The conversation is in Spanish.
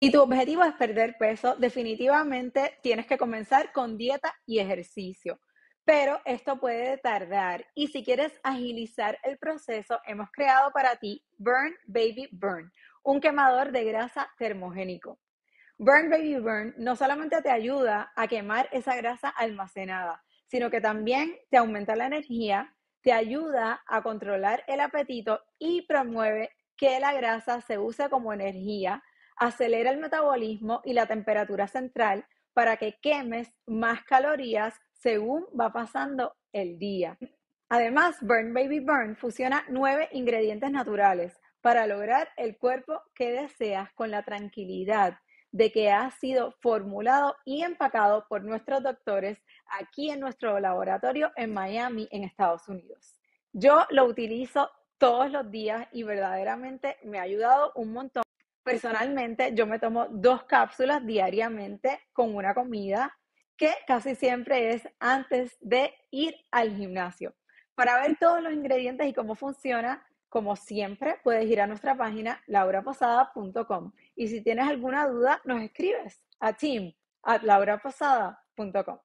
y tu objetivo es perder peso, definitivamente tienes que comenzar con dieta y ejercicio. Pero esto puede tardar y si quieres agilizar el proceso, hemos creado para ti Burn Baby Burn, un quemador de grasa termogénico. Burn Baby Burn no solamente te ayuda a quemar esa grasa almacenada, sino que también te aumenta la energía, te ayuda a controlar el apetito y promueve que la grasa se use como energía acelera el metabolismo y la temperatura central para que quemes más calorías según va pasando el día. Además, Burn Baby Burn fusiona nueve ingredientes naturales para lograr el cuerpo que deseas con la tranquilidad de que ha sido formulado y empacado por nuestros doctores aquí en nuestro laboratorio en Miami, en Estados Unidos. Yo lo utilizo todos los días y verdaderamente me ha ayudado un montón personalmente yo me tomo dos cápsulas diariamente con una comida que casi siempre es antes de ir al gimnasio. Para ver todos los ingredientes y cómo funciona, como siempre, puedes ir a nuestra página lauraposada.com. Y si tienes alguna duda, nos escribes a team at lauraposada.com.